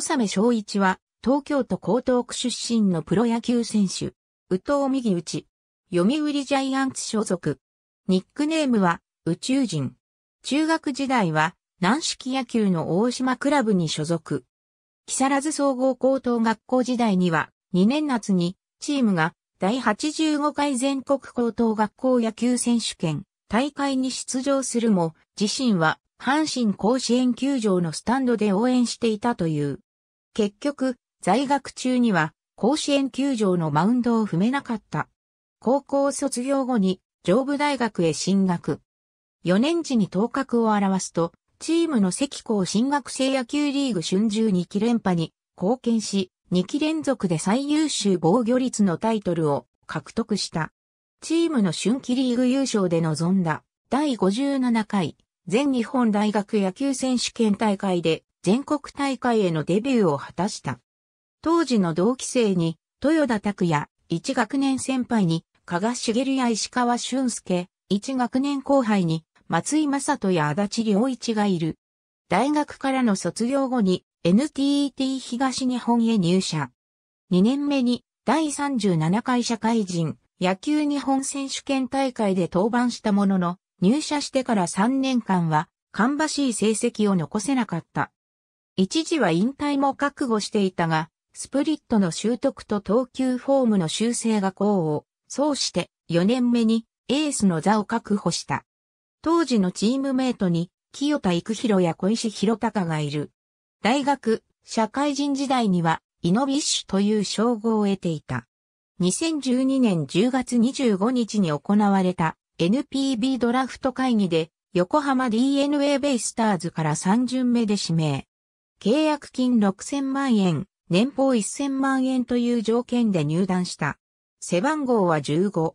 さめ正一は、東京都江東区出身のプロ野球選手、宇藤右内、読売ジャイアンツ所属。ニックネームは、宇宙人。中学時代は、軟式野球の大島クラブに所属。木更津総合高等学校時代には、2年夏に、チームが、第85回全国高等学校野球選手権大会に出場するも、自身は阪神甲子園球場のスタンドで応援していたという。結局、在学中には甲子園球場のマウンドを踏めなかった。高校卒業後に上部大学へ進学。4年時に頭角を表すと、チームの赤校進学生野球リーグ春秋2期連覇に貢献し、2期連続で最優秀防御率のタイトルを獲得した。チームの春季リーグ優勝で臨んだ第57回全日本大学野球選手権大会で全国大会へのデビューを果たした。当時の同期生に、豊田拓也、一学年先輩に、加賀茂や石川俊介、一学年後輩に、松井正人や足立良一がいる。大学からの卒業後に、NTT 東日本へ入社。2年目に、第37回社会人、野球日本選手権大会で登板したものの、入社してから3年間は、かんばしい成績を残せなかった。一時は引退も覚悟していたが、スプリットの習得と投球フォームの修正が功を、そうして4年目にエースの座を確保した。当時のチームメイトに清田育弘や小石弘隆がいる。大学、社会人時代にはイノビッシュという称号を得ていた。2012年10月25日に行われた NPB ドラフト会議で横浜 DNA ベイスターズから3巡目で指名。契約金6000万円、年俸1000万円という条件で入団した。背番号は15。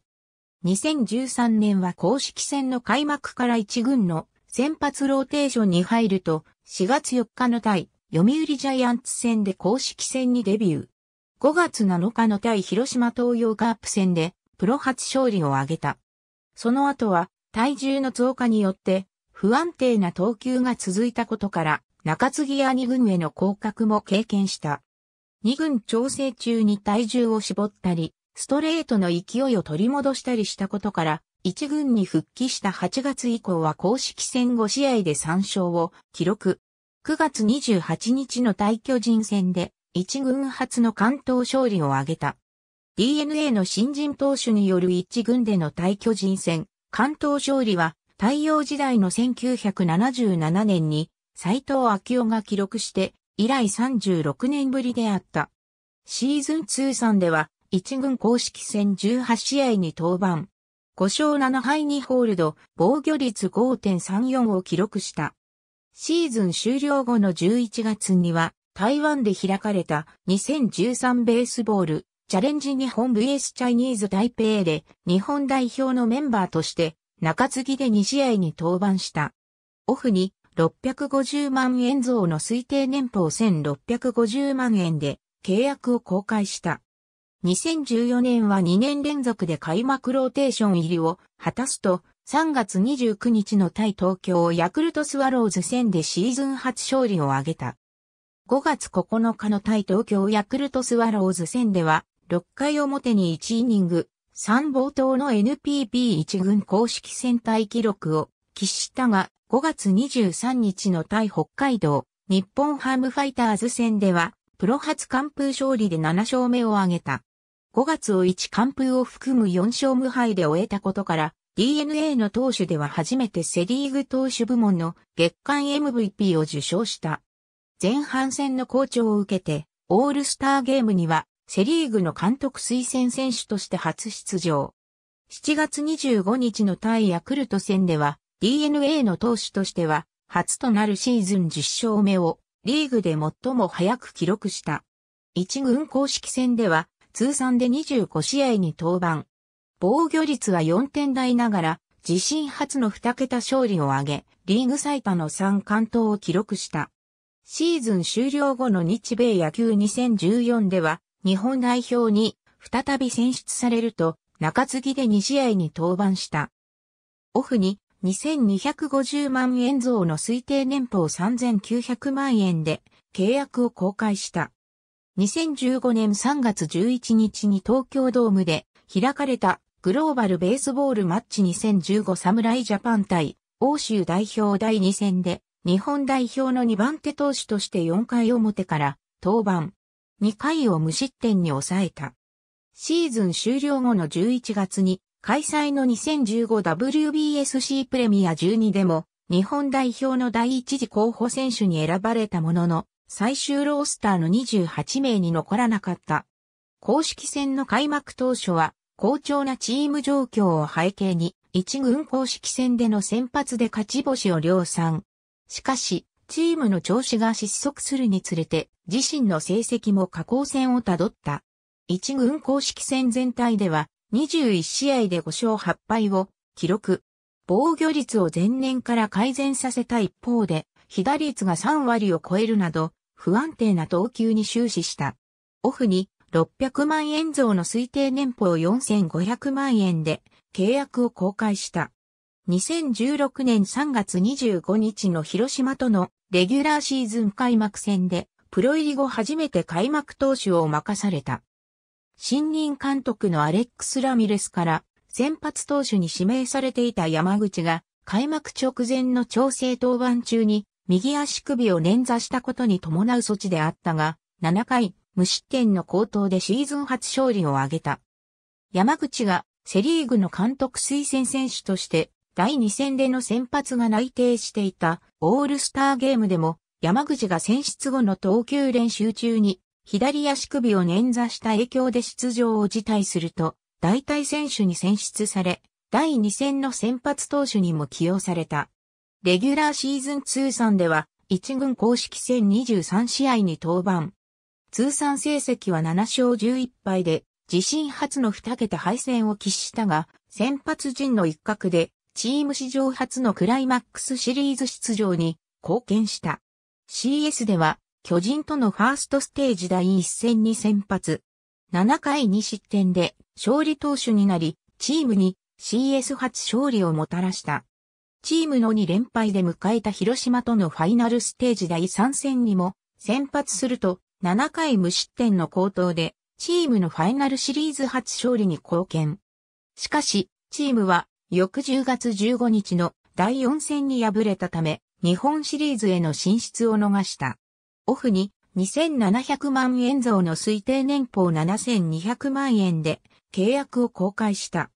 2013年は公式戦の開幕から1軍の先発ローテーションに入ると、4月4日の対、読売ジャイアンツ戦で公式戦にデビュー。5月7日の対広島東洋カープ戦で、プロ初勝利を挙げた。その後は体重の増加によって不安定な投球が続いたことから中継ぎや2軍への降格も経験した。2軍調整中に体重を絞ったり、ストレートの勢いを取り戻したりしたことから1軍に復帰した8月以降は公式戦5試合で3勝を記録。9月28日の大巨人戦で1軍初の関東勝利を挙げた。DNA の新人投手による一軍での対巨人戦、関東勝利は、太陽時代の1977年に、斎藤昭夫が記録して、以来36年ぶりであった。シーズン通算では、一軍公式戦18試合に登板。5勝7敗にホールド、防御率5.34を記録した。シーズン終了後の11月には、台湾で開かれた2013ベースボールチャレンジ日本 VS チャイニーズ台北で日本代表のメンバーとして中継ぎで2試合に登板した。オフに650万円増の推定年俸1650万円で契約を公開した。2014年は2年連続で開幕ローテーション入りを果たすと3月29日の対東京ヤクルトスワローズ戦でシーズン初勝利を挙げた。5月9日の対東京ヤクルトスワローズ戦では6回表に1イニング、3冒頭の NPB1 軍公式戦隊記録を喫したが、5月23日の対北海道、日本ハムファイターズ戦では、プロ初完封勝利で7勝目を挙げた。5月を1完封を含む4勝無敗で終えたことから、DNA の投手では初めてセリーグ投手部門の月間 MVP を受賞した。前半戦の好調を受けて、オールスターゲームにはセリーグの監督推薦選手として初出場。7月25日の対ヤクルト戦では、DNA の投手としては、初となるシーズン10勝目を、リーグで最も早く記録した。一軍公式戦では、通算で25試合に登板。防御率は4点台ながら、自身初の2桁勝利を挙げ、リーグ最多の3完投を記録した。シーズン終了後の日米野球2014では、日本代表に再び選出されると、中継ぎで2試合に登板した。オフに2250万円増の推定年俸3900万円で契約を公開した。2015年3月11日に東京ドームで開かれたグローバルベースボールマッチ2015侍ジャパン対欧州代表第2戦で日本代表の2番手投手として4回表から登板。2回を無失点に抑えた。シーズン終了後の11月に開催の 2015WBSC プレミア12でも日本代表の第一次候補選手に選ばれたものの最終ロースターの28名に残らなかった。公式戦の開幕当初は好調なチーム状況を背景に一軍公式戦での先発で勝ち星を量産。しかし、チームの調子が失速するにつれて、自身の成績も下降線をたどった。一軍公式戦全体では、21試合で5勝8敗を記録。防御率を前年から改善させた一方で、被打率が3割を超えるなど、不安定な投球に終始した。オフに600万円増の推定年俸4500万円で契約を公開した。2016年3月25日の広島とのレギュラーシーズン開幕戦で、プロ入り後初めて開幕投手を任された。新任監督のアレックス・ラミレスから先発投手に指名されていた山口が開幕直前の調整登板中に右足首を捻挫したことに伴う措置であったが、7回無失点の高騰でシーズン初勝利を挙げた。山口がセリーグの監督推薦選手として第2戦での先発が内定していたオールスターゲームでも山口が選出後の投球練習中に左足首を捻挫した影響で出場を辞退すると代替選手に選出され第2戦の先発投手にも起用された。レギュラーシーズン通算では1軍公式戦23試合に登板。通算成績は7勝11敗で自身初の2桁敗戦を喫したが、先発陣の一角でチーム史上初のクライマックスシリーズ出場に貢献した。CS では、巨人とのファーストステージ第1戦に先発。7回2失点で勝利投手になり、チームに CS 初勝利をもたらした。チームの2連敗で迎えた広島とのファイナルステージ第3戦にも先発すると7回無失点の好投でチームのファイナルシリーズ初勝利に貢献。しかし、チームは翌10月15日の第4戦に敗れたため、日本シリーズへの進出を逃した。オフに2700万円増の推定年俸7200万円で契約を公開した。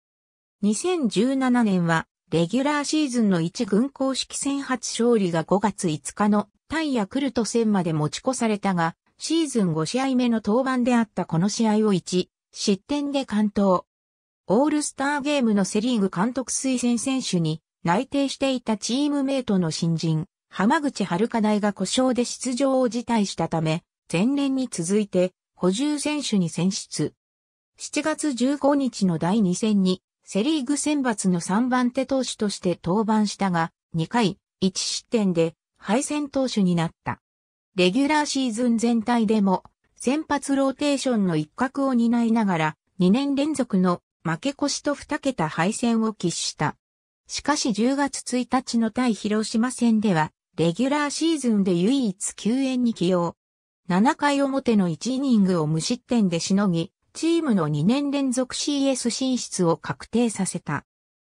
2017年はレギュラーシーズンの1軍公式戦初勝利が5月5日のタイヤクルト戦まで持ち越されたが、シーズン5試合目の登板であったこの試合を1失点で完投。オールスターゲームのセリーグ監督推薦選手に内定していたチームメイトの新人、浜口遥大が故障で出場を辞退したため、前年に続いて補充選手に選出。7月15日の第2戦にセリーグ選抜の3番手投手として登板したが、2回1失点で敗戦投手になった。レギュラーシーズン全体でも先発ローテーションの一角を担いながら2年連続の負け越しと2桁敗戦を喫した。しかし10月1日の対広島戦では、レギュラーシーズンで唯一救援に起用。7回表の1イニングを無失点でしのぎ、チームの2年連続 CS 進出を確定させた。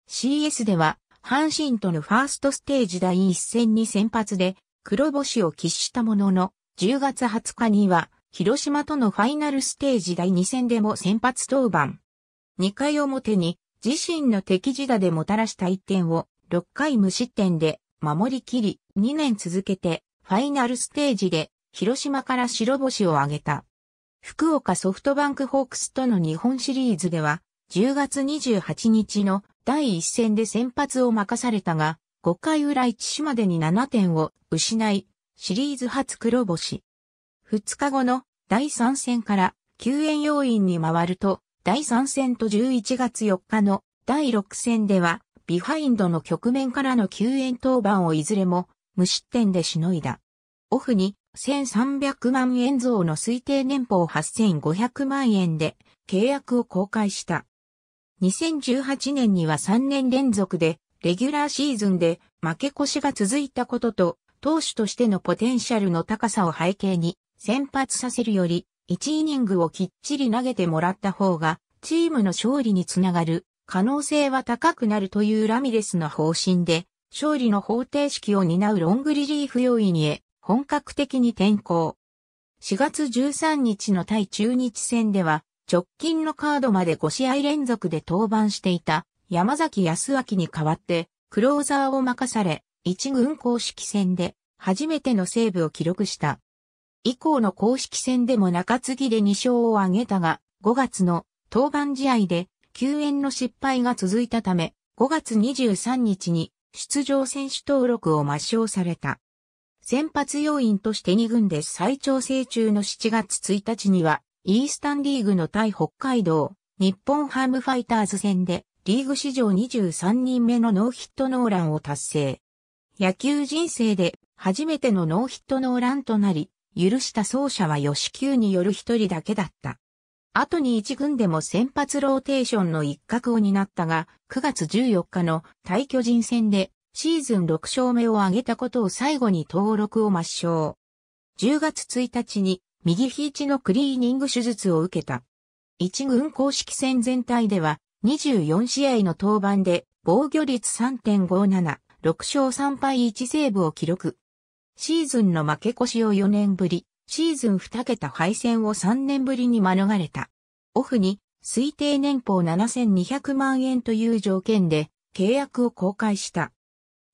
CS では、阪神とのファーストステージ第1戦に先発で、黒星を喫したものの、10月20日には、広島とのファイナルステージ第2戦でも先発登板。2回表に自身の敵地打でもたらした1点を6回無失点で守りきり2年続けてファイナルステージで広島から白星を挙げた。福岡ソフトバンクホークスとの日本シリーズでは10月28日の第1戦で先発を任されたが5回裏1種までに7点を失いシリーズ初黒星。2日後の第3戦から救援要員に回ると第3戦と11月4日の第6戦では、ビハインドの局面からの救援登板をいずれも無失点でしのいだ。オフに1300万円増の推定年俸8500万円で契約を公開した。2018年には3年連続でレギュラーシーズンで負け越しが続いたことと、投手としてのポテンシャルの高さを背景に先発させるより1イニングをきっちり投げてもらった方が、チームの勝利につながる可能性は高くなるというラミレスの方針で、勝利の方程式を担うロングリリーフ要因へ本格的に転向。4月13日の対中日戦では、直近のカードまで5試合連続で登板していた山崎康明に代わってクローザーを任され、一軍公式戦で初めてのセーブを記録した。以降の公式戦でも中継ぎで2勝を挙げたが、5月の登板試合で救援の失敗が続いたため、5月23日に出場選手登録を抹消された。先発要員として2軍で再調整中の7月1日には、イースタンリーグの対北海道、日本ハムファイターズ戦で、リーグ史上23人目のノーヒットノーランを達成。野球人生で初めてのノーヒットノーランとなり、許した走者は吉球による一人だけだった。後に一軍でも先発ローテーションの一角を担ったが、9月14日の対巨人戦でシーズン6勝目を挙げたことを最後に登録を抹消。10月1日に右肘のクリーニング手術を受けた。一軍公式戦全体では24試合の登板で防御率3.57、6勝3敗1セーブを記録。シーズンの負け越しを4年ぶり、シーズン2桁敗戦を3年ぶりに免れた。オフに推定年俸7200万円という条件で契約を公開した。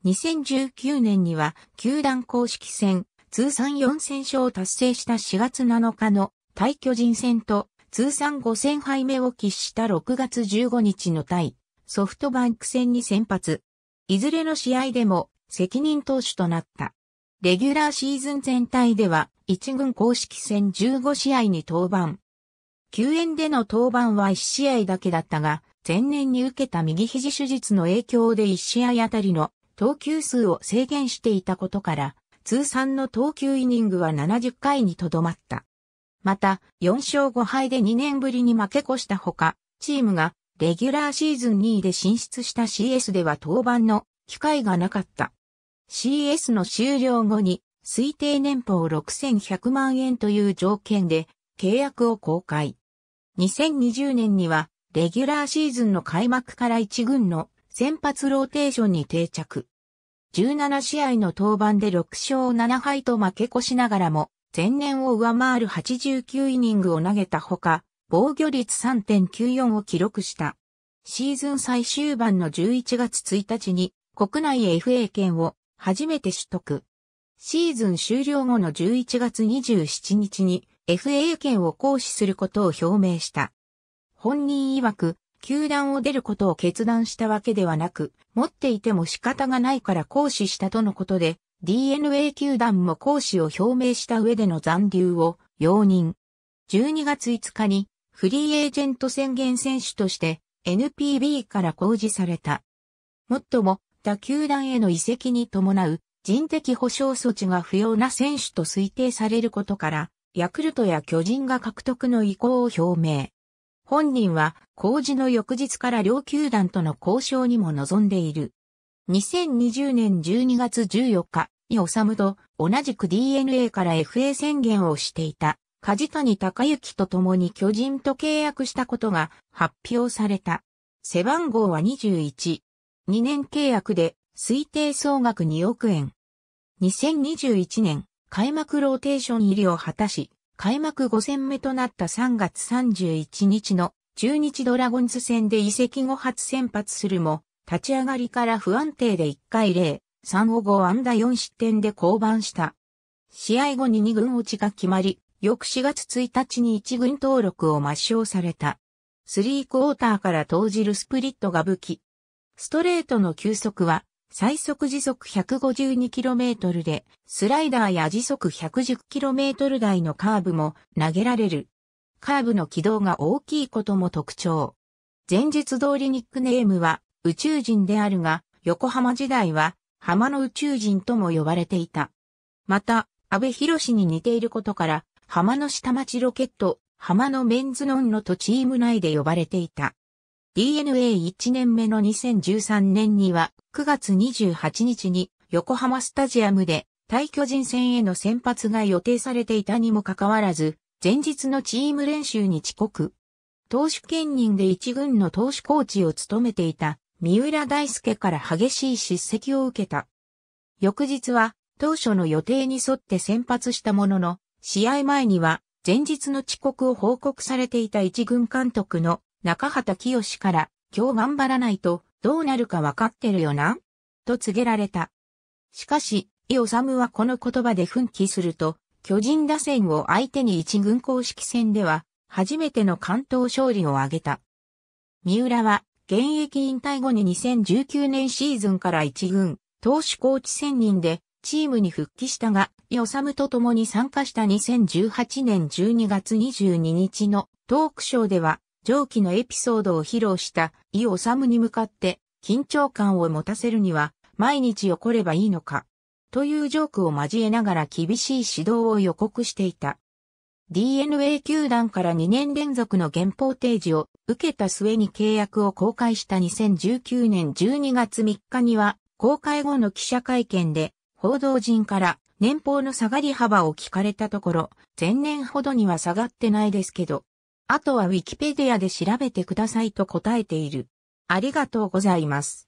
2019年には球団公式戦通算4000勝を達成した4月7日の対巨人戦と通算5000敗目を喫した6月15日の対ソフトバンク戦に先発。いずれの試合でも責任投手となった。レギュラーシーズン全体では1軍公式戦15試合に登板。救援での登板は1試合だけだったが、前年に受けた右肘手術の影響で1試合あたりの投球数を制限していたことから、通算の投球イニングは70回にとどまった。また、4勝5敗で2年ぶりに負け越したほか、チームがレギュラーシーズン2位で進出した CS では登板の機会がなかった。CS の終了後に推定年俸6100万円という条件で契約を公開。2020年にはレギュラーシーズンの開幕から1軍の先発ローテーションに定着。17試合の登板で6勝7敗と負け越しながらも前年を上回る89イニングを投げたほか、防御率3.94を記録した。シーズン最終盤の11月1日に国内 FA 権を初めて取得。シーズン終了後の11月27日に FA 権を行使することを表明した。本人曰く、球団を出ることを決断したわけではなく、持っていても仕方がないから行使したとのことで、DNA 球団も行使を表明した上での残留を容認。12月5日にフリーエージェント宣言選手として NPB から公示された。もっともった球団への移籍に伴う人的保障措置が不要な選手と推定されることから、ヤクルトや巨人が獲得の意向を表明。本人は、工事の翌日から両球団との交渉にも臨んでいる。2020年12月14日、に収むと同じく DNA から FA 宣言をしていた、梶谷隆之と共に巨人と契約したことが発表された。背番号は21。2年契約で推定総額2億円。2021年、開幕ローテーション入りを果たし、開幕5戦目となった3月31日の中日ドラゴンズ戦で移籍後初先発するも、立ち上がりから不安定で1回0、3を5安打4失点で降板した。試合後に2軍落ちが決まり、翌4月1日に1軍登録を抹消された。スリークォーターから投じるスプリットが武器、ストレートの球速は最速時速 152km で、スライダーや時速 110km 台のカーブも投げられる。カーブの軌道が大きいことも特徴。前日通りニックネームは宇宙人であるが、横浜時代は浜の宇宙人とも呼ばれていた。また、安倍博士に似ていることから、浜の下町ロケット、浜のメンズノンノとチーム内で呼ばれていた。DNA1 年目の2013年には9月28日に横浜スタジアムで対巨人戦への先発が予定されていたにもかかわらず、前日のチーム練習に遅刻。投手兼任で一軍の投手コーチを務めていた三浦大輔から激しい叱責を受けた。翌日は当初の予定に沿って先発したものの、試合前には前日の遅刻を報告されていた一軍監督の中畑清から、今日頑張らないと、どうなるかわかってるよなと告げられた。しかし、伊治はこの言葉で奮起すると、巨人打線を相手に一軍公式戦では、初めての関東勝利を挙げた。三浦は、現役引退後に2019年シーズンから一軍、投手コーチ専任で、チームに復帰したが、ヨサムと共に参加した2018年12月22日のトークショーでは、上記のエピソードを披露した伊治に向かって緊張感を持たせるには毎日起こればいいのかというジョークを交えながら厳しい指導を予告していた。DNA 球団から2年連続の原報提示を受けた末に契約を公開した2019年12月3日には、公開後の記者会見で、報道陣から年俸の下がり幅を聞かれたところ、前年ほどには下がってないですけど、あとは Wikipedia で調べてくださいと答えている。ありがとうございます。